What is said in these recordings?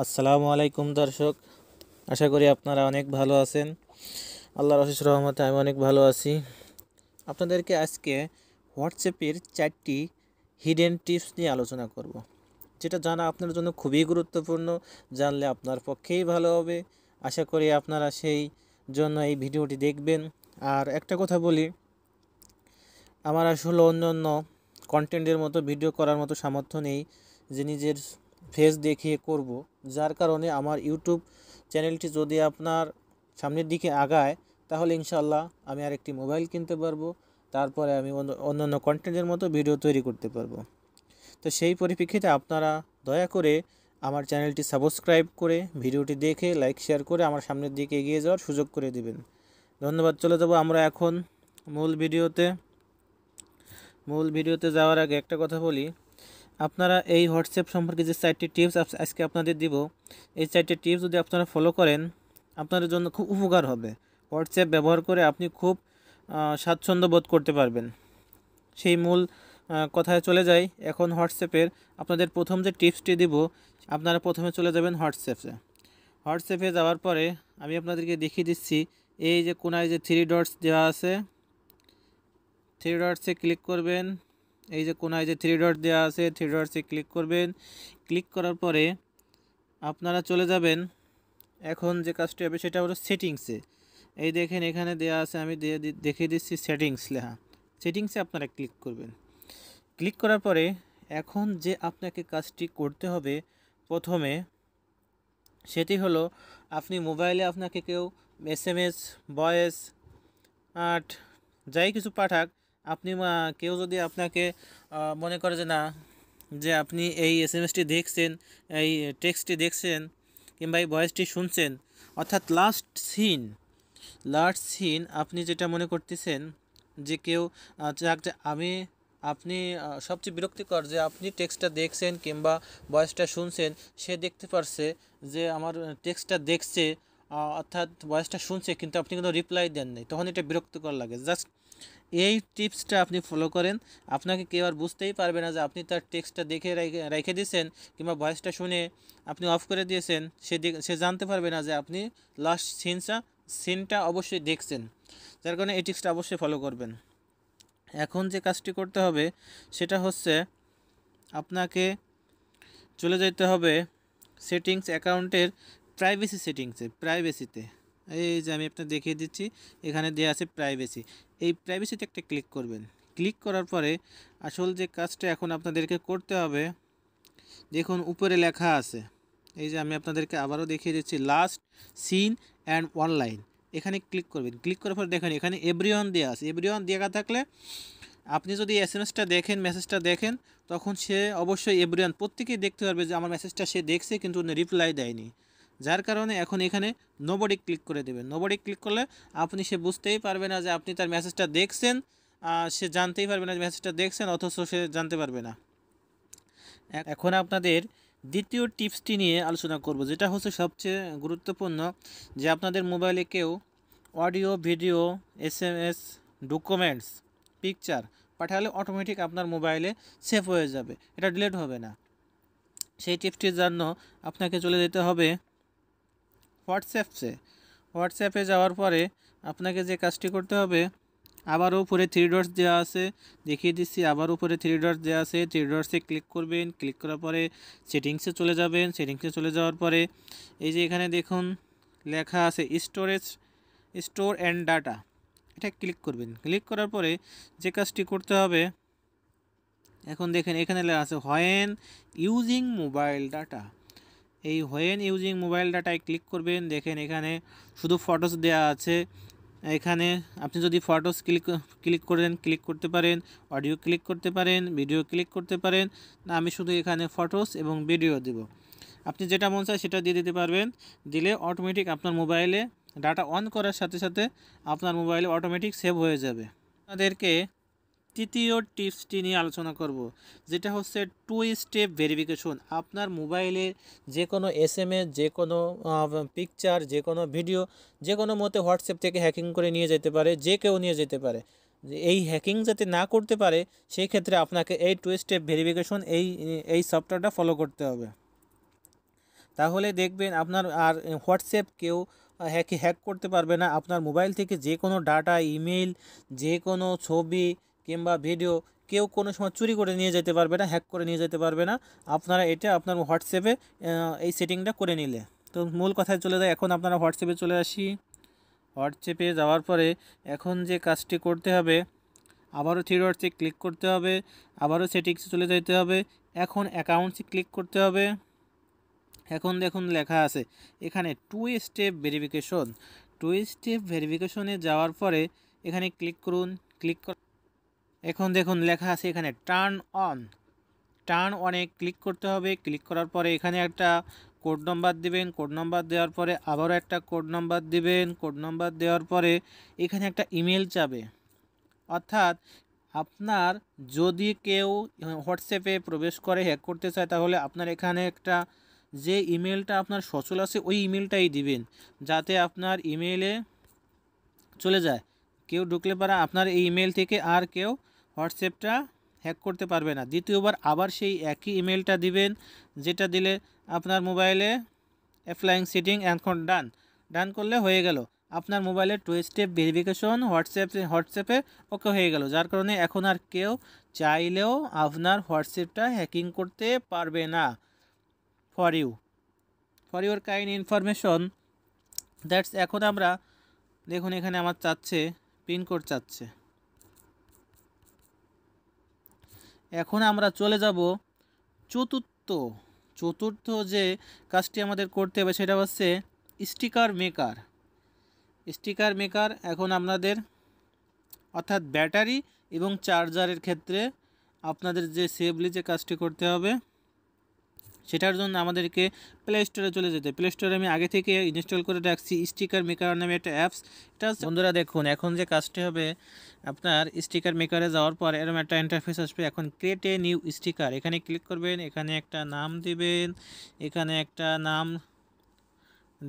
আসসালামু আলাইকুম দর্শক আশা করি আপনারা অনেক ভালো আছেন আল্লাহ রশিস রহমতে আমি অনেক ভালো আছি আপনাদেরকে আজকে হোয়াটসঅ্যাপের চারটি হিডেন টিপস নিয়ে আলোচনা করব। যেটা জানা আপনার জন্য খুবই গুরুত্বপূর্ণ জানলে আপনার পক্ষেই ভালো হবে আশা করি আপনারা সেই জন্য এই ভিডিওটি দেখবেন আর একটা কথা বলি আমার আসলে অন্য অন্য কন্টেন্টের মতো ভিডিও করার মতো সামর্থ্য নেই যে নিজের ফেস দেখিয়ে করব যার কারণে আমার ইউটিউব চ্যানেলটি যদি আপনার সামনের দিকে আগায় তাহলে ইনশাল্লাহ আমি আরেকটি মোবাইল কিনতে পারবো তারপরে আমি অন্যান্য কন্টেন্টের মতো ভিডিও তৈরি করতে পারবো তো সেই পরিপ্রেক্ষিতে আপনারা দয়া করে আমার চ্যানেলটি সাবস্ক্রাইব করে ভিডিওটি দেখে লাইক শেয়ার করে আমার সামনের দিকে এগিয়ে যাওয়ার সুযোগ করে দিবেন ধন্যবাদ চলে যাবো আমরা এখন মূল ভিডিওতে মূল ভিডিওতে যাওয়ার আগে একটা কথা বলি আপনারা এই হোয়াটসঅ্যাপ সম্পর্কে যে চারটি টিপস আজকে আপনাদের দিব এই চারটি টিপস যদি আপনারা ফলো করেন আপনাদের জন্য খুব উপকার হবে হোয়াটসঅ্যাপ ব্যবহার করে আপনি খুব স্বাচ্ছন্দ্য বোধ করতে পারবেন সেই মূল কথায় চলে যাই এখন হোয়াটসঅ্যাপের আপনাদের প্রথম যে টিপসটি দিব আপনারা প্রথমে চলে যাবেন হোয়াটসঅ্যাপে হোয়াটসঅ্যাপে যাওয়ার পরে আমি আপনাদেরকে দেখিয়ে দিচ্ছি এই যে কোনায় যে থ্রি ডটস দেওয়া আছে থ্রি ডটসে ক্লিক করবেন এই যে কোনায় যে থ্রি ডট দেওয়া আছে থ্রি ডটসে ক্লিক করবেন ক্লিক করার পরে আপনারা চলে যাবেন এখন যে কাজটি হবে সেটা হলো সেটিংসে এই দেখেন এখানে দেওয়া আছে আমি দেখিয়ে দিচ্ছি সেটিংস লেখা সেটিংসে আপনারা ক্লিক করবেন ক্লিক করার পরে এখন যে আপনাকে কাজটি করতে হবে প্রথমে সেটি হলো আপনি মোবাইলে আপনাকে কেউ এস এম এস বয়েস আর্ট যাই কিছু পাঠাক আপনি কেউ যদি আপনাকে মনে করে যে না যে আপনি এই এস এম এসটি দেখছেন এই টেক্সটটি দেখছেন কিংবা এই ভয়েসটি শুনছেন অর্থাৎ লাস্ট সিন লাস্ট সিন আপনি যেটা মনে করতেছেন যে কেউ যে আমি আপনি সবচেয়ে বিরক্তিকর যে আপনি টেক্সটটা দেখছেন কিংবা ভয়েসটা শুনছেন সে দেখতে পারছে যে আমার টেক্সটটা দেখছে অর্থাৎ ভয়েসটা শুনছে কিন্তু আপনি কোনো রিপ্লাই দেন নাই তখন এটা বিরক্তিকর লাগে জাস্ট এই টিপসটা আপনি ফলো করেন আপনাকে কেউ আর বুঝতেই পারবে না যে আপনি তার টেক্সটটা দেখে রেখে দিয়েছেন কিংবা ভয়েসটা শুনে আপনি অফ করে দিয়েছেন সে সে জানতে পারবে না যে আপনি লাস্ট সিনটা সিনটা অবশ্যই দেখছেন যার কারণে এই টিপসটা অবশ্যই ফলো করবেন এখন যে কাজটি করতে হবে সেটা হচ্ছে আপনাকে চলে যেতে হবে সেটিংস অ্যাকাউন্টের প্রাইভেসি সেটিংসে প্রাইভেসিতে এই যে আমি আপনার দেখিয়ে দিচ্ছি এখানে দেওয়া আছে প্রাইভেসি এই প্রাইভেসিতে একটা ক্লিক করবেন ক্লিক করার পরে আসল যে কাজটা এখন আপনাদেরকে করতে হবে দেখুন উপরে লেখা আছে এই যে আমি আপনাদেরকে আবারও দেখিয়ে দিচ্ছি লাস্ট সিন অ্যান্ড অনলাইন এখানে ক্লিক করবেন ক্লিক করার পর দেখেন এখানে এভরিওয়ান দেওয়া আছে এভরিওয়ান দেওয়া থাকলে আপনি যদি এস এম এসটা দেখেন মেসেজটা দেখেন তখন সে অবশ্যই এভরিওয়ান প্রত্যেকেই দেখতে পারবে যে আমার মেসেজটা সে দেখছে কিন্তু রিপ্লাই দেয়নি যার কারণে এখন এখানে নোবডি ক্লিক করে দেবেন নোবডি ক্লিক করলে আপনি সে বুঝতেই পারবে না যে আপনি তার মেসেজটা দেখছেন সে জানতেই পারবে না মেসেজটা দেখছেন অথচ সে জানতে পারবে না এখন আপনাদের দ্বিতীয় টিপসটি নিয়ে আলোচনা করব যেটা হচ্ছে সবচেয়ে গুরুত্বপূর্ণ যে আপনাদের মোবাইলে কেউ audio video S M S documents picture পাঠালে অটোমেটিক আপনার মোবাইলে সেভ হয়ে যাবে এটা ডিলেট হবে না সেই টিপসটির জন্য আপনাকে চলে যেতে হবে সে হোয়াটসঅ্যাপে যাওয়ার পরে আপনাকে যে কাজটি করতে হবে আবার উপরে থ্রি ডটস দেওয়া আছে দেখিয়ে দিচ্ছি আবার উপরে থ্রি ডটস দেওয়া আছে থ্রি ডটসে ক্লিক করবেন ক্লিক করার পরে সেটিংসে চলে যাবেন সেটিংসে চলে যাওয়ার পরে এই যে এখানে দেখুন লেখা আছে স্টোরেজ স্টোর অ্যান্ড ডাটা এটা ক্লিক করবেন ক্লিক করার পরে যে কাজটি করতে হবে এখন দেখেন এখানে লেখা আছে হোয়েন ইউজিং মোবাইল ডাটা এই হোয়েন ইউজিং মোবাইল ডাটায় ক্লিক করবেন দেখেন এখানে শুধু ফটোস দেয়া আছে এখানে আপনি যদি ফটোস ক্লিক ক্লিক করেন ক্লিক করতে পারেন অডিও ক্লিক করতে পারেন ভিডিও ক্লিক করতে পারেন না আমি শুধু এখানে ফটোস এবং ভিডিও দেব আপনি যেটা মন চায় সেটা দিয়ে দিতে পারবেন দিলে অটোমেটিক আপনার মোবাইলে ডাটা অন করার সাথে সাথে আপনার মোবাইলে অটোমেটিক সেভ হয়ে যাবে আপনাদেরকে তৃতীয় টিপসটি নিয়ে আলোচনা করব যেটা হচ্ছে টু স্টেপ ভেরিফিকেশন আপনার মোবাইলে যে কোনো এস এম যে কোনো পিকচার যে কোনো ভিডিও যে কোনো মতে হোয়াটসঅ্যাপ থেকে হ্যাকিং করে নিয়ে যেতে পারে যে কেউ নিয়ে যেতে পারে এই হ্যাকিং যাতে না করতে পারে সেই ক্ষেত্রে আপনাকে এই টু স্টেপ ভেরিফিকেশন এই এই সফটওয়্যারটা ফলো করতে হবে তাহলে দেখবেন আপনার আর হোয়াটসঅ্যাপ কেউ হ্যাকি হ্যাক করতে পারবে না আপনার মোবাইল থেকে যে কোনো ডাটা ইমেল যে কোনো ছবি কিংবা ভিডিও কেউ কোনো সময় চুরি করে নিয়ে যেতে পারবে না হ্যাক করে নিয়ে যেতে পারবে না আপনারা এটা আপনার হোয়াটসঅ্যাপে এই সেটিংটা করে নিলে তো মূল কথায় চলে যায় এখন আপনারা হোয়াটসঅ্যাপে চলে আসি হোয়াটসঅ্যাপে যাওয়ার পরে এখন যে কাজটি করতে হবে আবারও থ্রি ডটসে ক্লিক করতে হবে আবারও সেটিংসে চলে যেতে হবে এখন অ্যাকাউন্টসে ক্লিক করতে হবে এখন দেখুন লেখা আছে এখানে two step verification two step ভেরিফিকেশনে যাওয়ার পরে এখানে ক্লিক করুন ক্লিক কর এখন দেখুন লেখা আছে এখানে টার্ন অন টার্ন অনে ক্লিক করতে হবে ক্লিক করার পরে এখানে একটা কোড নম্বর দিবেন কোড নম্বর দেওয়ার পরে আবারও একটা কোড নম্বর দিবেন কোড নম্বর দেওয়ার পরে এখানে একটা ইমেল চাবে অর্থাৎ আপনার যদি কেউ হোয়াটসঅ্যাপে প্রবেশ করে হ্যাক করতে চায় তাহলে আপনার এখানে একটা যে ইমেলটা আপনার সচল আছে ওই ইমেলটাই দিবেন যাতে আপনার ইমেলে চলে যায় কেউ ঢুকলে পারা আপনার এই ইমেল থেকে আর কেউ হোয়াটসঅ্যাপটা হ্যাক করতে পারবে না দ্বিতীয়বার আবার সেই একই ইমেলটা দিবেন যেটা দিলে আপনার মোবাইলে অ্যাপ্লাইং সিটিং এখন ডান ডান করলে হয়ে গেল আপনার মোবাইলে টু স্টেপ ভেরিফিকেশন হোয়াটসঅ্যাপ হোয়াটসঅ্যাপে ওকে হয়ে গেল যার কারণে এখন আর কেউ চাইলেও আপনার হোয়াটসঅ্যাপটা হ্যাকিং করতে পারবে না for you for your kind information that's এখন আমরা দেখুন এখানে আমার চাচ্ছে পিনকোড চাচ্ছে এখন আমরা চলে যাব চতুর্থ চতুর্থ যে কাজটি আমাদের করতে হবে সেটা হচ্ছে স্টিকার মেকার স্টিকার মেকার এখন আপনাদের অর্থাৎ ব্যাটারি এবং চার্জারের ক্ষেত্রে আপনাদের যে সেভলি যে কাজটি করতে হবে সেটার জন্য আমাদেরকে প্লে স্টোরে চলে যেতে প্লে স্টোরে আমি আগে থেকে ইনস্টল করে রাখছি স্টিকার মেকার নামে একটা অ্যাপস এটা বন্ধুরা দেখুন এখন যে কাজটি হবে আপনার স্টিকার মেকারে যাওয়ার পর এরকম একটা ইন্টারফেস আসবে এখন ক্রিয়েট এ নিউ স্টিকার এখানে ক্লিক করবেন এখানে একটা নাম দিবেন এখানে একটা নাম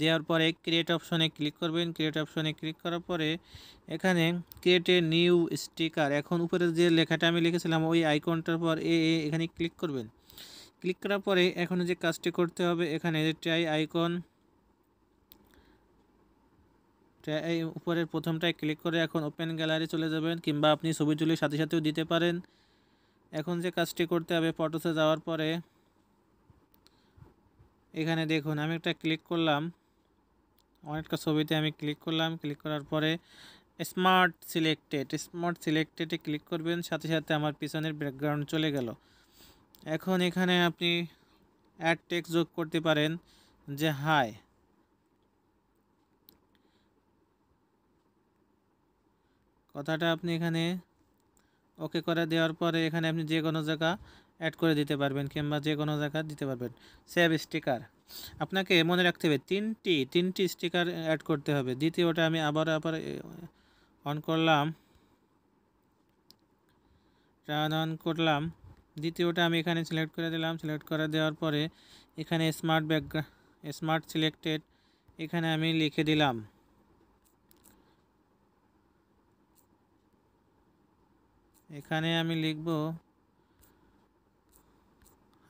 দেওয়ার পরে ক্রিয়েট অপশনে ক্লিক করবেন ক্রিয়েট অপশনে ক্লিক করার পরে এখানে ক্রিয়েট এ নিউ স্টিকার এখন উপরে যে লেখাটা আমি লিখেছিলাম ওই আইকনটার পর এ এখানে ক্লিক করবেন ক্লিক করার পরে এখন যে কাজটি করতে হবে এখানে ট্রাই আইকন ট্রাই উপরের প্রথমটায় ক্লিক করে এখন ওপেন গ্যালারি চলে যাবেন কিংবা আপনি ছবি তুলির সাথে সাথেও দিতে পারেন এখন যে কাজটি করতে হবে ফটোসে যাওয়ার পরে এখানে দেখুন আমি একটা ক্লিক করলাম অনেকটা ছবিতে আমি ক্লিক করলাম ক্লিক করার পরে স্মার্ট সিলেক্টেড স্মার্ট সিলেক্টেডে ক্লিক করবেন সাথে সাথে আমার পিছনের ব্যাকগ্রাউন্ড চলে গেল এখন এখানে আপনি অ্যাড টেক যোগ করতে পারেন যে হাই কথাটা আপনি এখানে ওকে করে দেওয়ার পরে এখানে আপনি যে কোনো জায়গা অ্যাড করে দিতে পারবেন কিংবা যে কোনো জায়গা দিতে পারবেন সেভ স্টিকার আপনাকে মনে রাখতে হবে তিনটি তিনটি স্টিকার অ্যাড করতে হবে দ্বিতীয়টা আমি আবার আবার অন করলাম রান অন করলাম দ্বিতীয়টা আমি এখানে সিলেক্ট করে দিলাম সিলেক্ট করে দেওয়ার পরে এখানে স্মার্ট ব্যাকগ্রাউন্ড স্মার্ট সিলেক্টেড এখানে আমি লিখে দিলাম এখানে আমি লিখব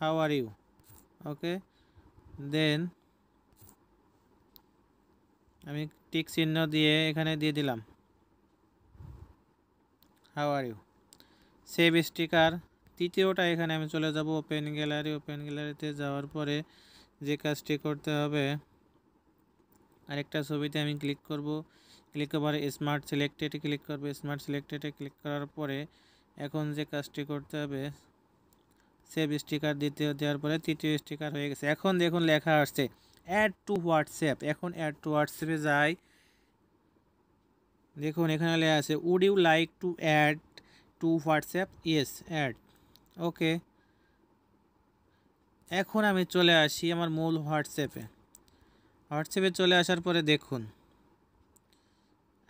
হাউ আর ইউ ওকে দেন আমি টিক চিহ্ন দিয়ে এখানে দিয়ে দিলাম how are you save sticker তৃতীয়টা এখানে আমি চলে যাব ওপেন গ্যালারি ওপেন গ্যালারিতে যাওয়ার পরে যে কাজটি করতে হবে আরেকটা ছবিতে আমি ক্লিক করব ক্লিক করবার স্মার্ট সিলেক্টেড ক্লিক করবে স্মার্ট সিলেক্টেডে ক্লিক করার পরে এখন যে কাজটি করতে হবে সেভ স্টিকার দ্বিতীয় দেওয়ার পরে তৃতীয় স্টিকার হয়ে গেছে এখন দেখুন লেখা আসছে অ্যাড টু হোয়াটসঅ্যাপ এখন অ্যাড টু হোয়াটসঅ্যাপে যাই দেখুন এখানে লেখা আছে would you like to add to WhatsApp yes add okay এখন আমি চলে আসি আমার মূল হোয়াটসঅ্যাপে হোয়াটসঅ্যাপে চলে আসার পরে দেখুন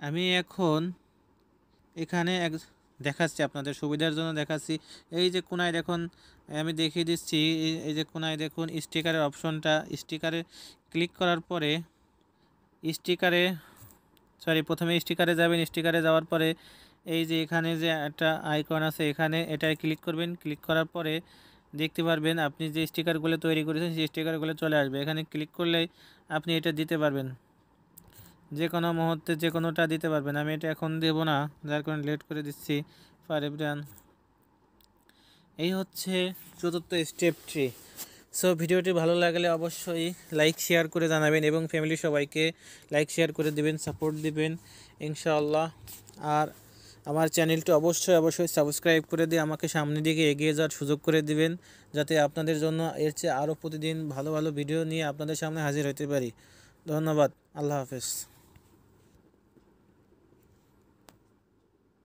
আমি এখন এখানে এক দেখাচ্ছি আপনাদের সুবিধার জন্য দেখাচ্ছি এই যে কোনায় দেখুন আমি দেখিয়ে দিচ্ছি এই যে কোনায় দেখুন স্টিকারের অপশনটা স্টিকারে ক্লিক করার পরে স্টিকারে সরি প্রথমে স্টিকারে যাবেন স্টিকারে যাওয়ার পরে এই যে এখানে যে একটা আইকন আছে এখানে এটায় ক্লিক করবেন ক্লিক করার পরে দেখতে পারবেন আপনি যে স্টিকারগুলো তৈরি করেছেন সেই স্টিকারগুলো চলে আসবে এখানে ক্লিক করলে আপনি এটা দিতে পারবেন যে কোনো মুহূর্তে যে কোনোটা দিতে পারবেন আমি এটা এখন দেব না যার কারণে লেট করে দিচ্ছি ফার এভরিয়ান এই হচ্ছে চতুর্থ স্টেপ ট্রি সো ভিডিওটি ভালো লাগলে অবশ্যই লাইক শেয়ার করে জানাবেন এবং ফ্যামিলি সবাইকে লাইক শেয়ার করে দিবেন সাপোর্ট দিবেন ইনশাআল্লাহ আর আমার চ্যানেলটি অবশ্যই অবশ্যই সাবস্ক্রাইব করে দিয়ে আমাকে সামনের দিকে এগিয়ে যাওয়ার সুযোগ করে দিবেন যাতে আপনাদের জন্য এর চেয়ে আরও প্রতিদিন ভালো ভালো ভিডিও নিয়ে আপনাদের সামনে হাজির হতে পারি ধন্যবাদ আল্লাহ হাফেজ